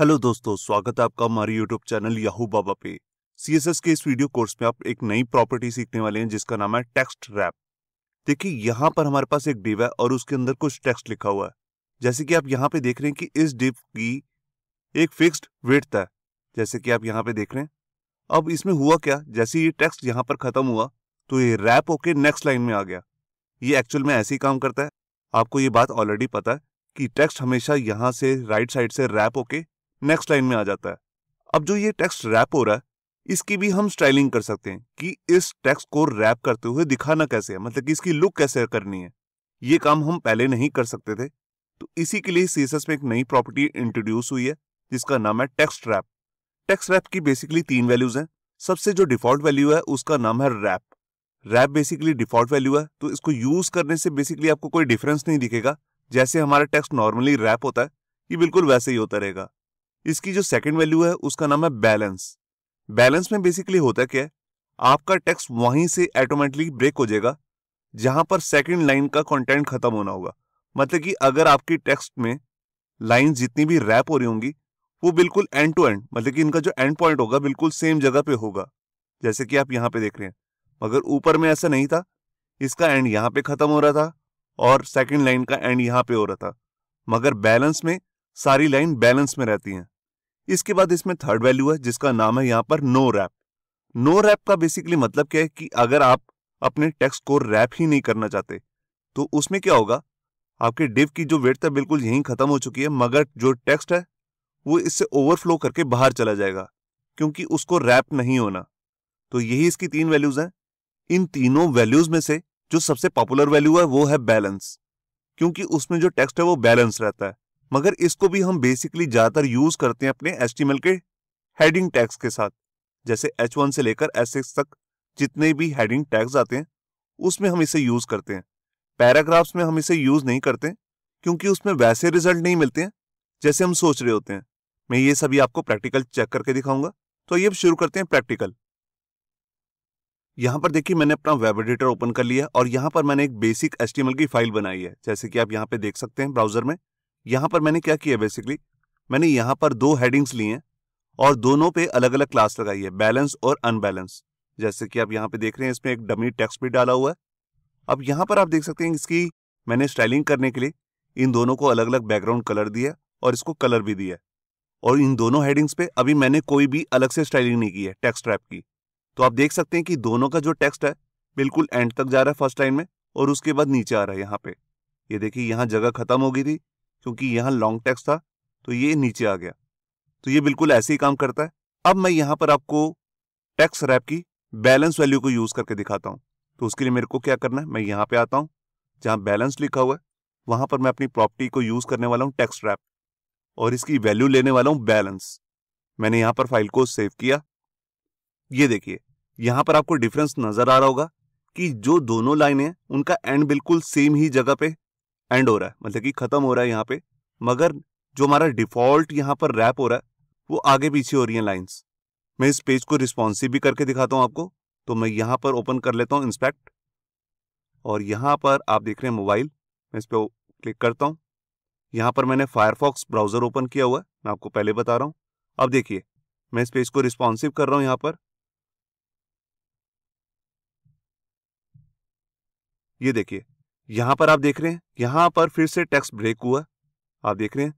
hello दोस्तों स्वागत है आपका हमारे यूट्यूब चैनल याहू बाबा पे सीएसएस के इस वीडियो कोर्स में आप एक नई प्रॉपर्टी सीखने वाले हैं जिसका नाम है टेक्स्ट रैप देखिए यहाँ पर हमारे पास एक डिव है और उसके अंदर कुछ टेक्स्ट लिखा हुआ है जैसे कि आप यहाँ पे देख रहे हैं कि इस डिव की एक फिक्स्ड वेट है जैसे कि आप यहाँ पे देख रहे हैं अब इसमें हुआ क्या जैसे ये टेक्स्ट यहाँ पर खत्म हुआ तो ये रैप होके नेक्स्ट लाइन में आ गया ये एक्चुअल में ऐसे ही काम करता है आपको ये बात ऑलरेडी पता है कि टेक्स्ट हमेशा यहाँ से राइट साइड से रैप होके नेक्स्ट लाइन में आ जाता है अब जो ये टेक्स्ट रैप हो रहा है इसकी भी हम स्टाइलिंग कर सकते हैं कि इस टेक्स्ट को रैप करते हुए दिखाना कैसे है मतलब कि इसकी लुक कैसे करनी है ये काम हम पहले नहीं कर सकते थे तो इसी के लिए सी में एक नई प्रॉपर्टी इंट्रोड्यूस हुई है जिसका नाम है टेक्स्ट रैप टेक्स्ट रैप की बेसिकली तीन वैल्यूज हैं सबसे जो डिफॉल्ट वैल्यू है उसका नाम है wrap wrap basically default value है तो इसको यूज करने से बेसिकली आपको कोई डिफरेंस नहीं दिखेगा जैसे हमारा टेक्स्ट नॉर्मली रैप होता है ये बिल्कुल वैसे ही होता रहेगा इसकी जो सेकेंड वैल्यू है उसका नाम है बैलेंस बैलेंस में बेसिकली होता क्या है आपका टैक्स वहीं से ऑटोमेटिकली ब्रेक हो जाएगा जहां पर सेकेंड लाइन का कंटेंट खत्म होना होगा मतलब कि अगर आपकी टेक्स्ट में लाइन जितनी भी रैप हो रही होंगी वो बिल्कुल एंड टू एंड मतलब कि इनका जो एंड पॉइंट होगा बिल्कुल सेम जगह पे होगा जैसे कि आप यहाँ पे देख रहे हैं मगर ऊपर में ऐसा नहीं था इसका एंड यहाँ पे खत्म हो रहा था और सेकेंड लाइन का एंड यहाँ पे हो रहा था मगर बैलेंस में सारी लाइन बैलेंस में रहती हैं इसके बाद इसमें थर्ड वैल्यू है जिसका नाम है यहाँ पर नो रैप नो रैप का बेसिकली मतलब क्या है कि अगर आप अपने टेक्स्ट को रैप ही नहीं करना चाहते तो उसमें क्या होगा आपके डिव की जो वेट था बिल्कुल यहीं खत्म हो चुकी है मगर जो टेक्स्ट है वो इससे ओवरफ्लो करके बाहर चला जाएगा क्योंकि उसको रैप नहीं होना तो यही इसकी तीन वैल्यूज हैं इन तीनों वैल्यूज में से जो सबसे पॉपुलर वैल्यू है वो है बैलेंस क्योंकि उसमें जो टेक्स्ट है वो बैलेंस रहता है मगर इसको भी हम बेसिकली ज़्यादातर यूज़ करते हैं अपने एच के हेडिंग टैग्स के साथ जैसे एच से लेकर एच तक जितने भी हेडिंग टैग्स आते हैं उसमें हम इसे यूज़ करते हैं पैराग्राफ्स में हम इसे यूज़ नहीं करते क्योंकि उसमें वैसे रिजल्ट नहीं मिलते हैं जैसे हम सोच रहे होते हैं मैं ये सभी आपको प्रैक्टिकल चेक करके दिखाऊंगा तो ये शुरू करते हैं प्रैक्टिकल यहाँ पर देखिए मैंने अपना वेब एडिटर ओपन कर लिया और यहां पर मैंने एक बेसिक एस्टिमल की फाइल बनाई है जैसे कि आप यहाँ पे देख सकते हैं ब्राउजर में यहां पर मैंने क्या किया बेसिकली मैंने यहाँ पर दो हेडिंग्स ली हैं और दोनों पे अलग अलग क्लास लगाई है बैलेंस और अनबैलेंस जैसे कि आप यहाँ पे देख रहे हैं इसमें एक डमी टेक्स्ट भी डाला हुआ है अब यहाँ पर आप देख सकते हैं इसकी मैंने स्टाइलिंग करने के लिए इन दोनों को अलग अलग बैकग्राउंड कलर दिया और इसको कलर भी दिया और इन दोनों हेडिंग्स पे अभी मैंने कोई भी अलग से स्टाइलिंग नहीं की है टेक्स्ट रैप की तो आप देख सकते हैं कि दोनों का जो टेक्स्ट है बिल्कुल एंड तक जा रहा है फर्स्ट लाइन में और उसके बाद नीचे आ रहा है यहाँ पे ये यह देखिए यहाँ जगह खत्म हो गई थी क्योंकि यहाँ लॉन्ग टैक्स था तो ये नीचे आ गया तो ये बिल्कुल ऐसे ही काम करता है अब मैं यहाँ पर आपको टैक्स रैप की बैलेंस वैल्यू को यूज करके दिखाता हूँ तो उसके लिए मेरे को क्या करना है मैं यहाँ पे आता हूँ जहाँ बैलेंस लिखा हुआ है वहां पर मैं अपनी प्रॉपर्टी को यूज करने वाला हूँ टैक्स रैप और इसकी वैल्यू लेने वाला हूँ बैलेंस मैंने यहाँ पर फाइल को सेव किया ये देखिए यहाँ पर आपको डिफरेंस नजर आ रहा होगा कि जो दोनों लाइनें हैं उनका एंड बिल्कुल सेम ही जगह पे एंड हो रहा है मतलब कि खत्म हो रहा है यहाँ पे मगर जो हमारा डिफॉल्ट यहाँ पर रैप हो रहा है वो आगे पीछे हो रही है लाइन्स मैं इस पेज को रिस्पॉन्सिव भी करके दिखाता हूँ आपको तो मैं यहाँ पर ओपन कर लेता हूँ इंस्पेक्ट और यहाँ पर आप देख रहे हैं मोबाइल मैं इस पर क्लिक करता हूँ यहाँ पर मैंने फायरफॉक्स ब्राउजर ओपन किया हुआ है मैं आपको पहले बता रहा हूँ अब देखिए मैं इस पेज को रिस्पॉन्सिव कर रहा हूँ यहाँ पर ये देखिए यहां पर आप देख रहे हैं यहां पर फिर से टैक्स ब्रेक हुआ आप देख रहे हैं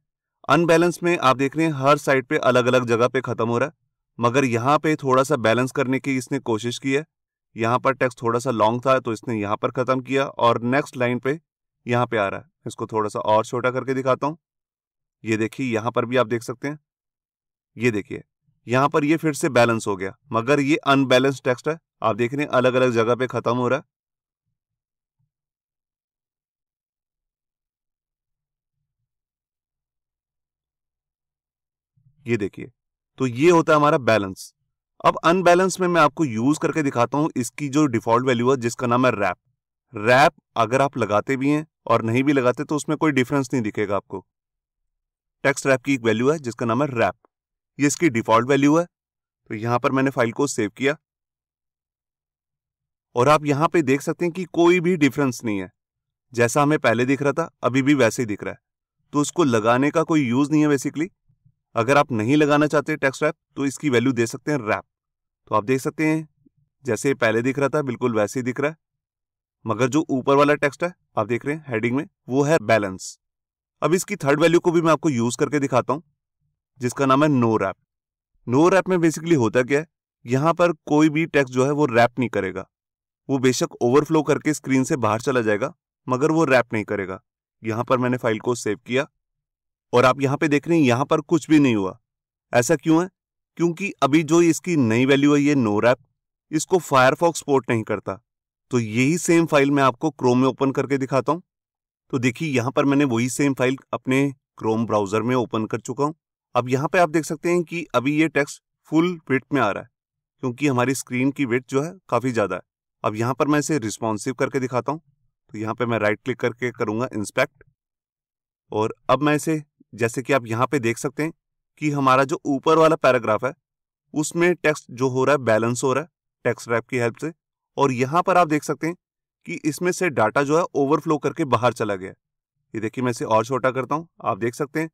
अनबैलेंस में आप देख रहे हैं हर साइड पे अलग अलग जगह पे खत्म हो रहा है मगर यहाँ पे थोड़ा सा बैलेंस करने की इसने कोशिश की है यहाँ पर टैक्स थोड़ा सा लॉन्ग था तो इसने यहां पर ख़त्म किया और नेक्स्ट लाइन पे यहां पे आ रहा है इसको थोड़ा सा और छोटा करके दिखाता हूँ ये देखिए यहां पर भी आप देख सकते हैं ये देखिए यहाँ पर ये फिर से बैलेंस हो गया मगर ये अनबैलेंस टैक्स है आप देख रहे हैं अलग अलग जगह पे ख़त्म हो रहा है ये देखिए तो ये होता है हमारा बैलेंस अब अनबैलेंस में मैं आपको यूज करके दिखाता हूं इसकी जो डिफॉल्ट वैल्यू है जिसका नाम है रैप रैप अगर आप लगाते भी हैं और नहीं भी लगाते तो उसमें कोई डिफरेंस नहीं दिखेगा आपको टेक्स्ट रैप की एक वैल्यू है जिसका नाम है रैप ये इसकी डिफॉल्ट वैल्यू है तो यहां पर मैंने फाइल को सेव किया और आप यहां पे देख सकते हैं कि कोई भी डिफरेंस नहीं है जैसा हमें पहले दिख रहा था अभी भी वैसे ही दिख रहा है तो उसको लगाने का कोई यूज नहीं है बेसिकली अगर आप नहीं लगाना चाहते टेक्स रैप तो इसकी वैल्यू दे सकते हैं रैप तो आप देख सकते हैं जैसे पहले दिख रहा था बिल्कुल वैसे ही दिख रहा है मगर जो ऊपर वाला टेक्स्ट है आप देख रहे हैं हेडिंग में वो है बैलेंस अब इसकी थर्ड वैल्यू को भी मैं आपको यूज करके दिखाता हूं जिसका नाम है नो रैप नो रैप में बेसिकली होता क्या है यहां पर कोई भी टेक्स्ट जो है वो रैप नहीं करेगा वो बेशक ओवरफ्लो करके स्क्रीन से बाहर चला जाएगा मगर वो रैप नहीं करेगा यहां पर मैंने फाइल को सेव किया और आप यहां पे देख रहे हैं यहां पर कुछ भी नहीं हुआ ऐसा क्यों है क्योंकि अभी जो इसकी नई वैल्यू है ये नो रैप इसको फायरफॉक्स सपोर्ट नहीं करता तो यही सेम फाइल मैं आपको क्रोम में ओपन करके दिखाता हूँ तो देखिए यहां पर मैंने वही सेम फाइल अपने क्रोम ब्राउजर में ओपन कर चुका हूं अब यहां पर आप देख सकते हैं कि अभी ये टेक्स्ट फुल वेट में आ रहा है क्योंकि हमारी स्क्रीन की वेट जो है काफ़ी ज़्यादा है अब यहां पर मैं इसे रिस्पॉन्सिव करके दिखाता हूं तो यहां पर मैं राइट क्लिक करके करूंगा इंस्पेक्ट और अब मैं इसे जैसे कि आप यहाँ पे देख सकते हैं कि हमारा जो ऊपर वाला पैराग्राफ है उसमें टेक्स्ट जो हो रहा है बैलेंस हो रहा है टेक्स्ट रैप की हेल्प से और यहाँ पर आप देख सकते हैं कि इसमें से डाटा जो है ओवरफ्लो करके बाहर चला गया ये देखिए मैं इसे और छोटा करता हूँ आप देख सकते हैं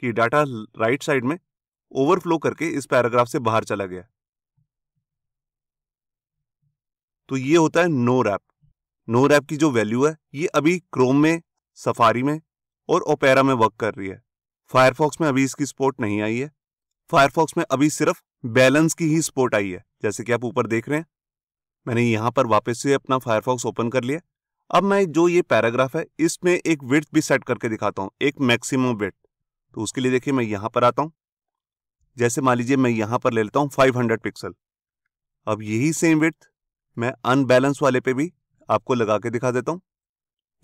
कि डाटा राइट साइड में ओवरफ्लो करके इस पैराग्राफ से बाहर चला गया तो ये होता है नो रैप नो रैप की जो वैल्यू है ये अभी क्रोम में सफारी में और ओपेरा में वर्क कर रही है फायरफॉक्स में अभी इसकी सपोर्ट नहीं आई है फायरफॉक्स में अभी सिर्फ बैलेंस की ही सपोर्ट आई है जैसे कि आप ऊपर देख रहे हैं मैंने यहां पर वापस से अपना फायरफॉक्स ओपन कर लिया अब मैं जो ये पैराग्राफ है इसमें एक विथ भी सेट करके दिखाता हूँ एक मैक्सिमम विथ तो उसके लिए देखिए मैं यहाँ पर आता हूँ जैसे मान लीजिए मैं यहाँ पर ले लेता हूँ 500 पिक्सल अब यही सेम विथ मैं अनबैलेंस वाले पे भी आपको लगा के दिखा देता हूँ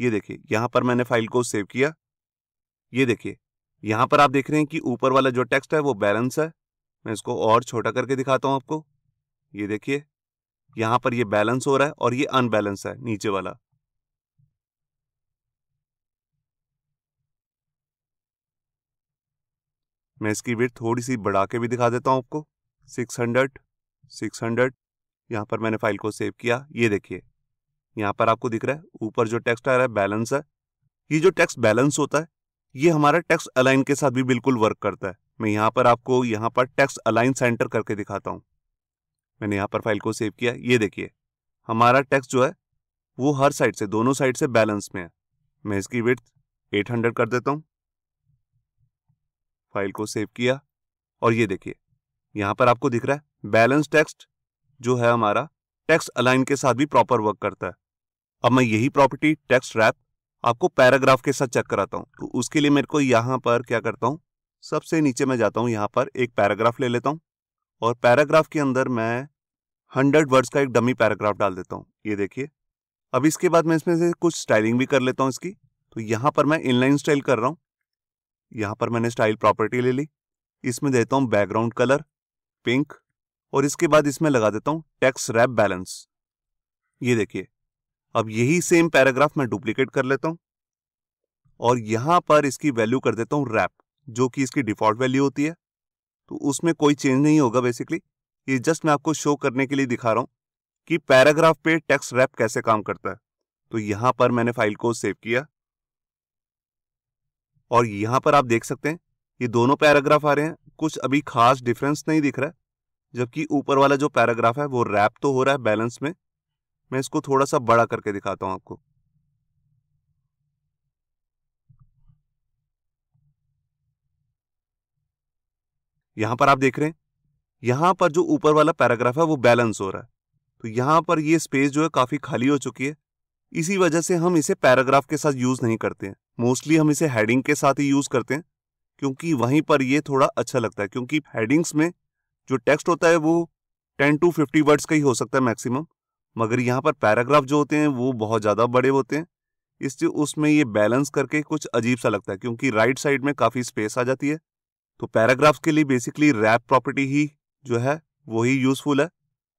ये देखिए यहाँ पर मैंने फाइल को सेव किया ये देखिए यहां पर आप देख रहे हैं कि ऊपर वाला जो टेक्स्ट है वो बैलेंस है मैं इसको और छोटा करके दिखाता हूँ आपको ये देखिए यहां पर ये बैलेंस हो रहा है और ये अनबैलेंस है नीचे वाला मैं इसकी वेट थोड़ी सी बढ़ा के भी दिखा देता हूं आपको 600 600 यहां पर मैंने फाइल को सेव किया ये देखिए यहां पर आपको दिख रहा है ऊपर जो टेक्स्ट आ रहा है बैलेंस है ये जो टेक्स्ट बैलेंस होता है ये हमारा टैक्स अलाइन के साथ भी बिल्कुल वर्क करता है मैं यहाँ पर आपको यहाँ पर टैक्स अलाइन सेंटर करके दिखाता हूँ मैंने यहाँ पर फाइल को सेव किया ये देखिए हमारा टैक्स जो है वो हर साइड से दोनों साइड से बैलेंस में है मैं इसकी विथ एट कर देता हूँ फाइल को सेव किया और ये देखिए यहाँ पर आपको दिख रहा है बैलेंस टेक्स जो है हमारा टैक्स अलाइन के साथ भी प्रॉपर वर्क करता है अब मैं यही प्रॉपर्टी टैक्स रैप आपको पैराग्राफ के साथ चेक कराता हूँ तो उसके लिए मेरे को यहाँ पर क्या करता हूँ सबसे नीचे मैं जाता हूँ यहाँ पर एक पैराग्राफ ले लेता हूँ और पैराग्राफ के अंदर मैं हंड्रेड वर्ड्स का एक डमी पैराग्राफ डाल देता हूँ ये देखिए अब इसके बाद मैं इसमें से कुछ स्टाइलिंग भी कर लेता हूँ इसकी तो यहाँ पर मैं इनलाइन स्टाइल कर रहा हूँ यहाँ पर मैंने स्टाइल प्रॉपर्टी ले ली इसमें देता हूँ बैकग्राउंड कलर पिंक और इसके बाद इसमें लगा देता हूँ टेक्स रैप बैलेंस ये देखिए अब यही सेम पैराग्राफ मैं डुप्लीकेट कर लेता हूं और यहां पर इसकी वैल्यू कर देता हूं रैप जो कि इसकी डिफॉल्ट वैल्यू होती है तो उसमें कोई चेंज नहीं होगा बेसिकली ये जस्ट मैं आपको शो करने के लिए दिखा रहा हूं कि पैराग्राफ पे टेक्स्ट रैप कैसे काम करता है तो यहां पर मैंने फाइल को सेव किया और यहां पर आप देख सकते हैं ये दोनों पैराग्राफ आ रहे हैं कुछ अभी खास डिफरेंस नहीं दिख रहा है जबकि ऊपर वाला जो पैराग्राफ है वो रैप तो हो रहा है बैलेंस में मैं इसको थोड़ा सा बड़ा करके दिखाता हूं आपको यहां पर आप देख रहे हैं यहां पर जो ऊपर वाला पैराग्राफ है वो बैलेंस हो रहा है तो यहां पर ये स्पेस जो है काफी खाली हो चुकी है इसी वजह से हम इसे पैराग्राफ के साथ यूज नहीं करते हैं मोस्टली हम इसे हेडिंग के साथ ही यूज करते हैं क्योंकि वहीं पर ये थोड़ा अच्छा लगता है क्योंकि हेडिंग्स में जो टेक्स्ट होता है वो टेन टू फिफ्टी वर्ड्स का ही हो सकता है मैक्सिमम मगर यहाँ पर पैराग्राफ जो होते हैं वो बहुत ज़्यादा बड़े होते हैं इसलिए उसमें ये बैलेंस करके कुछ अजीब सा लगता है क्योंकि राइट साइड में काफ़ी स्पेस आ जाती है तो पैराग्राफ के लिए बेसिकली रैप प्रॉपर्टी ही जो है वो ही यूज़फुल है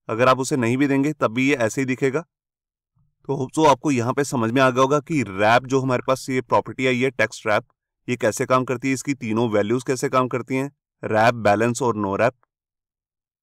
अगर आप उसे नहीं भी देंगे तब भी ये ऐसे ही दिखेगा तो होप सो आपको यहाँ पे समझ में आ गया होगा कि रैप जो हमारे पास ये प्रॉपर्टी आई है टेक्स्ट रैप ये कैसे काम करती है इसकी तीनों वैल्यूज़ कैसे काम करती हैं रैप बैलेंस और नो रैप